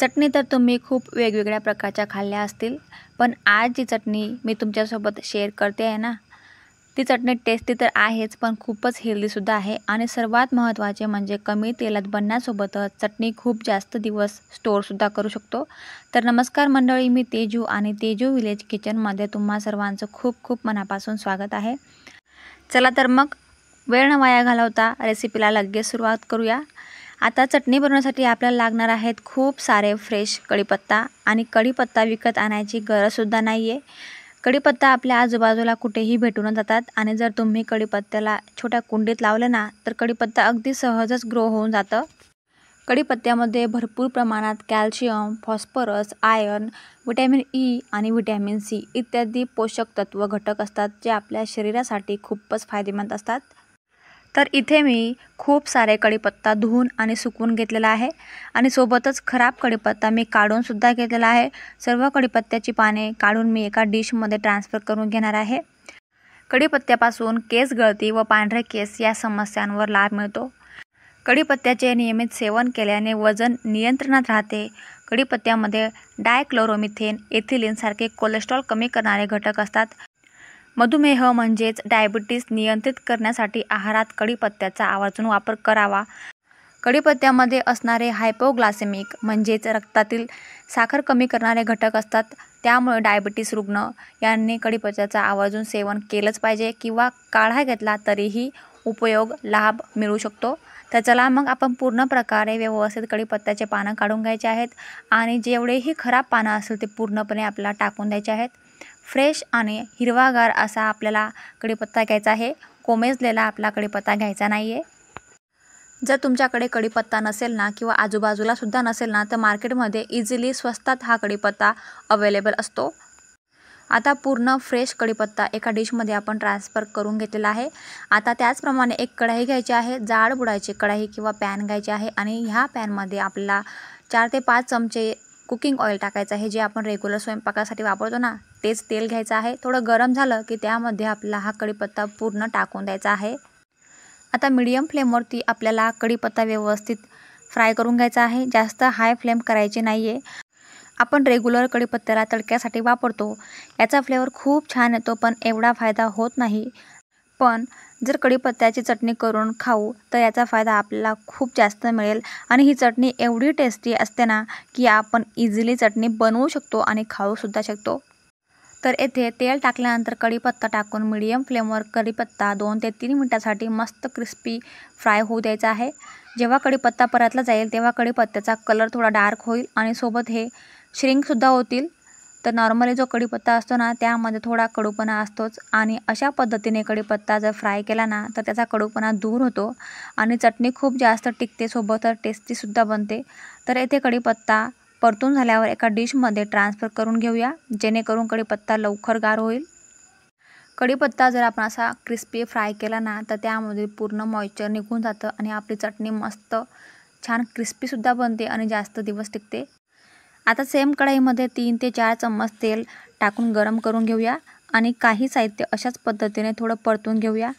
चटणी तर तुम्ही खूप वेगवेगळ्या प्रकारच्या खाल्ल्या असतील पण आज जी चटणी मी तुमच्यासोबत शेअर करते आहे ना ती चटणी टेस्टी तर आहेच पण खूपच हेल्दीसुद्धा आहे आणि सर्वात महत्त्वाचे म्हणजे कमी तेलात बनण्यासोबतच चटणी खूप जास्त दिवस स्टोअरसुद्धा करू शकतो तर नमस्कार मंडळी मी तेजू आणि तेजू विलेज किचनमध्ये तुम्हा सर्वांचं खूप खूप मनापासून स्वागत आहे चला तर मग वेळ न वाया घालवता रेसिपीला लगेच सुरुवात करूया आता चटणी बनवण्यासाठी आपल्याला लागणार आहेत खूप सारे फ्रेश कढीपत्ता आणि कढीपत्ता विकत आणायची गरजसुद्धा नाही आहे कढीपत्ता आपल्या आजूबाजूला कुठेही भेटून जातात आणि जर तुम्ही कढीपत्त्याला छोट्या कुंडीत लावलं ना तर कढीपत्ता अगदी सहजच ग्रो होऊन जातं कढीपत्त्यामध्ये भरपूर प्रमाणात calcium phosphorus iron vitamin E आणि व्हिटॅमिन सी इत्यादी पोषक तत्व घटक असतात जे आपल्या शरीरासाठी खूपच फायदेमंद असतात तर इथे मी खूप सारे कढीपत्ता धुवून आणि सुकवून घेतलेला आहे आणि सोबतच खराब कढीपत्ता मी काढूनसुद्धा घेतलेला आहे सर्व कढीपत्त्याची पाने काढून मी एका डिशमध्ये ट्रान्सफर करून घेणार आहे कढीपत्त्यापासून केस गळती व पांढरे केस या समस्यांवर लाभ मिळतो कढीपत्त्याचे नियमित सेवन केल्याने वजन नियंत्रणात राहते कढीपत्त्यामध्ये डायक्लोरोमिथेन सारखे कोलेस्ट्रॉल कमी करणारे घटक असतात मधुमेह म्हणजेच डायबिटीस नियंत्रित करण्यासाठी आहारात कढीपत्त्याचा आवर्जून वापर करावा कढीपत्त्यामध्ये असणारे हायपोग्लासेमिक म्हणजेच रक्तातील साखर कमी करणारे घटक असतात त्यामुळे डायबिटीस रुग्ण यांनी कडीपत्त्याचा आवर्जून सेवन केलंच पाहिजे किंवा काढा घेतला तरीही उपयोग लाभ मिळू शकतो तर चला मग आपण पूर्ण प्रकारे व्यवस्थित कढीपत्त्याचे पानं काढून घ्यायचे आहेत आणि जेवढेही खराब पानं असेल ते पूर्णपणे आपल्याला टाकून द्यायचे आहेत फ्रेश आणि हिरवागार असा आपल्याला कढीपत्ता घ्यायचा आहे कोमेजलेला आपला कढीपत्ता घ्यायचा नाही आहे जर तुमच्याकडे कढीपत्ता नसेल ना किंवा आजूबाजूला सुद्धा नसेल ना तर मार्केटमध्ये इझिली स्वस्तात हा कढीपत्ता अवेलेबल असतो आता पूर्ण फ्रेश कढीपत्ता एका डिशमध्ये आपण ट्रान्सफर करून घेतलेला आहे आता त्याचप्रमाणे एक कढाई घ्यायची आहे जाड बुडायची कढाई किंवा पॅन घ्यायची आहे आणि ह्या पॅनमध्ये आपल्याला चार ते पाच चमचे कुकिंग ऑइल टाकायचं आहे जे आपण रेग्युलर स्वयंपाकासाठी वापरतो ना तेच तेल घ्यायचं आहे थोडं गरम झालं की त्यामध्ये आपला हा कढीपत्ता पूर्ण टाकून द्यायचा आहे आता मीडियम फ्लेमवरती आपल्याला कढीपत्ता व्यवस्थित फ्राय करून घ्यायचा आहे जास्त हाय फ्लेम करायची नाही आहे आपण रेग्युलर कढीपत्त्याला तडक्यासाठी वापरतो याचा फ्लेवर खूप छान येतो पण एवढा फायदा होत नाही पण जर कढीपत्त्याची चटणी करून खाऊ तर याचा फायदा आपल्याला खूप जास्त मिळेल आणि ही चटणी एवढी टेस्टी असते ना की आपण इझिली चटणी बनवू शकतो आणि खाऊसुद्धा शकतो तर येथे तेल टाकल्यानंतर कढीपत्ता टाकून मिडियम फ्लेमवर कढीपत्ता दोन ते तीन मिनटासाठी मस्त क्रिस्पी फ्राय होऊ द्यायचा आहे जेव्हा कढीपत्ता परतला जाईल तेव्हा कढीपत्त्याचा कलर थोडा डार्क होईल आणि सोबत हे श्रिंकसुद्धा होतील तर नॉर्मली जो कढीपत्ता असतो ना त्यामध्ये थोडा कडूपणा असतोच आणि अशा पद्धतीने कढीपत्ता जर फ्राय केला ना तर त्याचा कडूपणा दूर होतो आणि चटणी खूप जास्त टिकते सोबत तर टेस्टीसुद्धा बनते तर येथे कढीपत्ता परतून झाल्यावर एका डिशमध्ये ट्रान्सफर करून घेऊया जेणेकरून कढीपत्ता लवकर गार होईल कढीपत्ता जर आपण असा क्रिस्पी फ्राय केला ना तर त्यामध्ये पूर्ण मॉइश्चर निघून जातं आणि आपली चटणी मस्त छान क्रिस्पीसुद्धा बनते आणि जास्त दिवस टिकते आता सेम कढाईमध्ये तीन ते चार चम्मच तेल टाकून गरम करून घेऊया आणि काही साहित्य अशाच पद्धतीने थोडं परतून घेऊया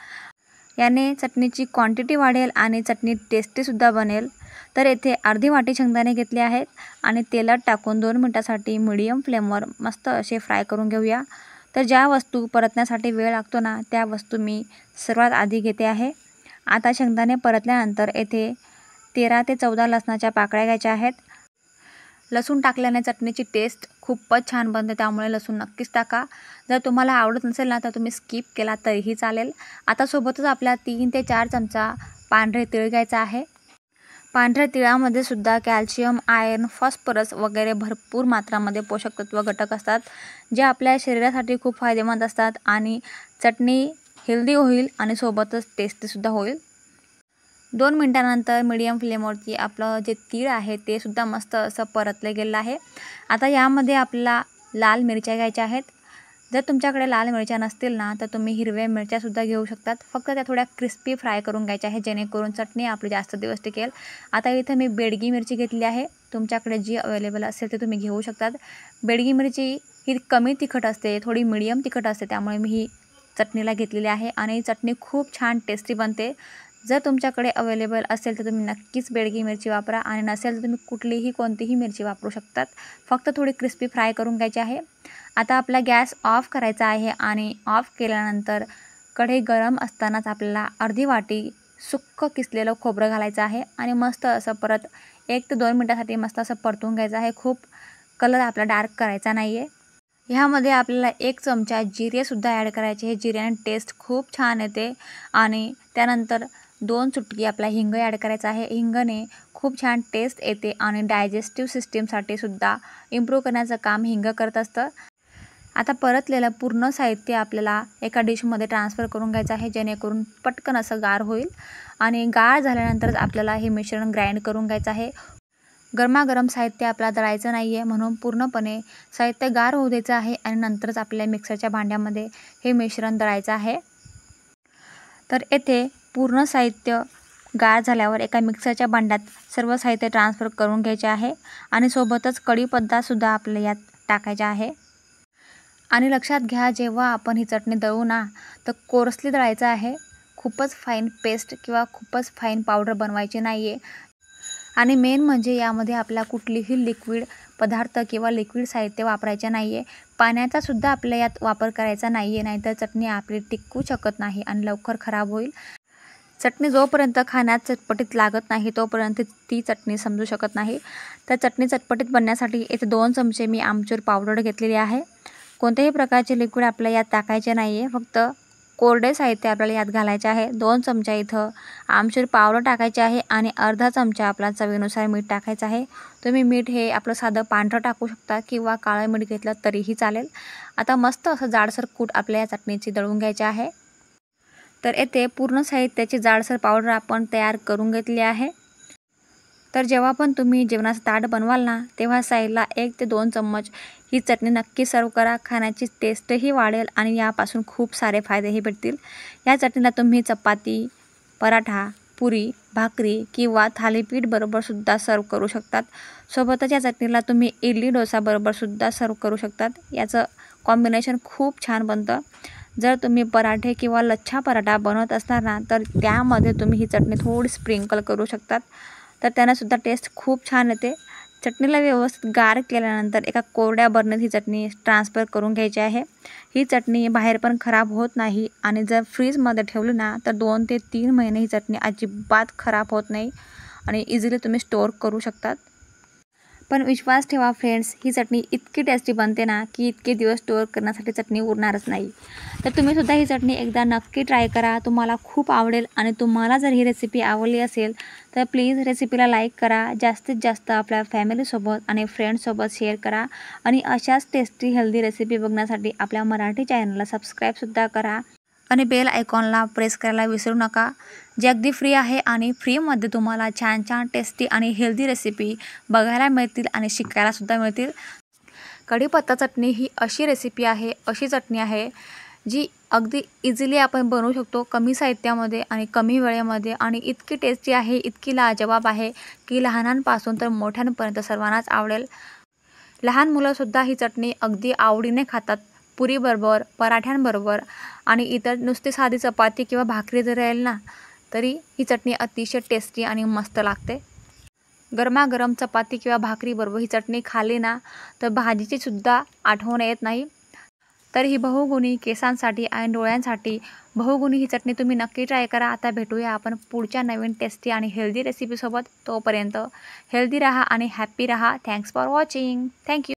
याने चटणीची क्वांटिटी वाढेल आणि चटणी टेस्टीसुद्धा बनेल तर येथे अर्धी वाटी शेंगदाणे घेतले आहेत आणि तेलात टाकून दोन मिनटासाठी मिडियम फ्लेमवर मस्त असे फ्राय करून घेऊया तर ज्या वस्तू परतण्यासाठी वेळ लागतो ना त्या वस्तू मी सर्वात आधी घेते आहे आता शेंगदाणे परतल्यानंतर येथे तेरा ते चौदा लसणाच्या पाकळ्या घ्यायच्या आहेत लसूण टाकल्याने चटणीची टेस्ट खूपच छान बनते त्यामुळे लसूण नक्कीच टाका जर तुम्हाला आवडत नसेल ना तर तुम्ही स्किप केला तरीही चालेल आता सोबतच आपल्या तीन ते चार चमचा पांढरे तिळ घ्यायचा आहे पांढऱ्या तिळामध्ये सुद्धा कॅल्शियम आयर्न फॉस्फरस वगैरे भरपूर मात्रामध्ये पोषक तत्व घटक असतात जे आपल्या शरीरासाठी खूप फायदेमंद असतात आणि चटणी हेल्दी होईल आणि सोबतच टेस्टीसुद्धा होईल दोन मिनटानंतर मीडियम फ्लेमवरती आपलं जे तीळ आहे ते सुद्धा मस्त असं परतलं गेलं आहे आता यामध्ये आपल्याला लाल मिरच्या घ्यायच्या आहेत जर तुमच्याकडे लाल मिरच्या नसतील ना तर तुम्ही हिरव्या मिरच्यासुद्धा घेऊ शकतात फक्त त्या थोड्या क्रिस्पी फ्राय करून घ्यायच्या आहेत जेणेकरून चटणी आपली जास्त दिवस टिकेल आता इथं मी बेडगी मिरची घेतली आहे तुमच्याकडे जी अवेलेबल असेल ते तुम्ही घेऊ शकतात बेडगी मिरची ही कमी तिखट असते थोडी मिडियम तिखट असते त्यामुळे मी ही चटणीला घेतलेली आहे आणि चटणी खूप छान टेस्टी बनते जर तुमच्याकडे अवेलेबल असेल तर तुम्ही नक्कीच बेडगी मिरची वापरा आणि नसेल तर तुम्ही कुठलीही कोणतीही मिरची वापरू शकतात फक्त थोडी क्रिस्पी फ्राय करून घ्यायची आहे आता आपला गॅस ऑफ करायचा आहे आणि ऑफ केल्यानंतर कढई गरम असतानाच आपल्याला अर्धी वाटी सुक्क किसलेलं खोबरं घालायचं आहे आणि मस्त असं परत एक ते दोन मिनटासाठी मस्त असं परतून घ्यायचं आहे खूप कलर आपला डार्क करायचा नाही आहे ह्यामध्ये आपल्याला एक चमचा जिरेसुद्धा ॲड करायचे हे जिऱ्याने टेस्ट खूप छान येते आणि त्यानंतर दोन चुटकी आपला हिंग ॲड करायचा आहे हिंगने खूप छान टेस्ट येते आणि डायजेस्टिव्ह सिस्टीमसाठी सुद्धा इम्प्रूव्ह करण्याचं काम हिंग करत असतं आता परतलेलं पूर्ण साहित्य आपल्याला एका डिशमध्ये ट्रान्सफर करून घ्यायचं आहे जेणेकरून पटकन असं गार होईल आणि गार झाल्यानंतरच आपल्याला हे मिश्रण ग्राइंड करून घ्यायचं आहे गरमागरम साहित्य आपला दळायचं नाही आहे म्हणून पूर्णपणे साहित्य गार होऊ द्यायचं आहे आणि नंतरच आपल्या मिक्सरच्या भांड्यामध्ये हे मिश्रण दळायचं आहे तर येथे पूर्ण साहित्य गाळ झाल्यावर एका मिक्सरच्या भांड्यात सर्व साहित्य ट्रान्सफर करून घ्यायचे आहे आणि सोबतच कढीपत्तासुद्धा आपल्या यात टाकायचा आहे आणि लक्षात घ्या जेव्हा आपण ही चटणी दळू ना तर कोरसली दळायचं आहे खूपच फाईन पेस्ट किंवा खूपच फाईन पावडर बनवायची नाही आहे आणि मेन म्हणजे यामध्ये आपला कुठलीही लिक्विड पदार्थ किंवा लिक्विड साहित्य वापरायचे नाही आहे पाण्याचासुद्धा आपल्या यात वापर करायचा नाही आहे नाहीतर चटणी आपली टिकू शकत नाही आणि लवकर खराब होईल चटणी जोपर्यंत खाण्यात चटपटीत लागत नाही तोपर्यंत ती चटणी समजू शकत नाही तर चटणी चटपटीत बनण्यासाठी इथे दोन चमचे मी आमचूर पावडर घेतलेली आहे कोणत्याही प्रकारचे लिक्विड आपल्याला यात टाकायचे नाही आहे फक्त कोरडे साहित्य आपल्याला यात घालायचे आहे दोन चमचा इथं आमचूर पावडर टाकायचे आहे आणि अर्धा चमचा आपला चवीनुसार मीठ टाकायचं आहे तुम्ही मीठ हे आपलं साधं पांढरं टाकू शकता किंवा काळं मीठ घेतलं तरीही चालेल आता मस्त असं जाडसर कूट आपल्या या चटणीची दळून घ्यायची आहे तर येथे पूर्ण साहित्याची जाडसर पावडर आपण तयार करून घेतली आहे तर जेव्हा पण तुम्ही जेवणाचं ताट बनवाल ना तेव्हा साईडला एक ते दोन चम्मच ही चटणी नक्की सर्व करा खाण्याची टेस्टही वाढेल आणि यापासून खूप सारे फायदेही भेटतील या चटणीला तुम्ही चपाती पराठा पुरी भाकरी किंवा थालीपीठ बरोबरसुद्धा सर्व करू शकतात सोबतच या चटणीला तुम्ही इडली डोसाबरोबरसुद्धा सर्व करू शकतात याचं कॉम्बिनेशन खूप छान बनतं जर तुम्ही पराठे किंवा लच्छा पराठा बनवत असणार ना तर त्यामध्ये तुम्ही ही चटणी थोडी स्प्रिंकल करू शकतात तर त्यांनासुद्धा टेस्ट खूप छान येते चटणीला व्यवस्थित गार केल्यानंतर एका कोरड्या बर्नेत ही चटणी ट्रान्सफर करून घ्यायची आहे ही चटणी बाहेर पण खराब होत नाही आणि जर फ्रीजमध्ये ठेवली ना तर दोन ते तीन महिने ही चटणी अजिबात खराब होत नाही आणि इझिली तुम्ही स्टोअर करू शकतात पण विश्वास ठेवा फ्रेंड्स ही चटणी इतकी टेस्टी बनते ना की इतके दिवस स्टोअर करण्यासाठी चटणी उरणारच नाही तर तुम्हीसुद्धा ही चटणी एकदा नक्की ट्राय करा तुम्हाला खूप आवडेल आणि तुम्हाला जर ही रेसिपी आवडली असेल तर प्लीज रेसिपीला लाईक करा जास्तीत जास्त आपल्या फॅमिलीसोबत आणि फ्रेंड्ससोबत शेअर करा आणि अशाच टेस्टी हेल्दी रेसिपी बघण्यासाठी आपल्या मराठी चॅनलला सबस्क्राईबसुद्धा करा आणि बेल आयकॉनला प्रेस करायला विसरू नका जे अगदी फ्री आहे आणि फ्रीमध्ये तुम्हाला छान छान टेस्टी आणि हेल्दी रेसिपी बघायला मिळतील आणि शिकायलासुद्धा मिळतील कढीपत्ता चटणी ही अशी रेसिपी आहे अशी चटणी आहे जी अगदी इझिली आपण बनवू शकतो कमी साहित्यामध्ये आणि कमी वेळेमध्ये आणि इतकी टेस्टी आहे इतकी लाजवाब आहे की लहानांपासून तर मोठ्यांपर्यंत सर्वांनाच आवडेल लहान मुलंसुद्धा ही चटणी अगदी आवडीने खातात पुरीबरोबर पराठ्यांबरोबर आणि इतर नुसती साधी चपाती किंवा भाकरी जरी राहील ना तरी ही चटणी अतिशय टेस्टी आणि मस्त लागते गरमागरम चपाती किंवा भाकरीबरोबर ही चटणी खाली ना तर भाजीची सुद्धा आठवण येत नाही तर ही बहुगुणी केसांसाठी आणि डोळ्यांसाठी बहुगुणी ही चटणी तुम्ही नक्की ट्राय करा आता भेटूया आपण पुढच्या नवीन टेस्टी आणि हेल्दी रेसिपीसोबत तोपर्यंत हेल्दी राहा आणि हॅप्पी राहा थँक्स फॉर वॉचिंग थँक्यू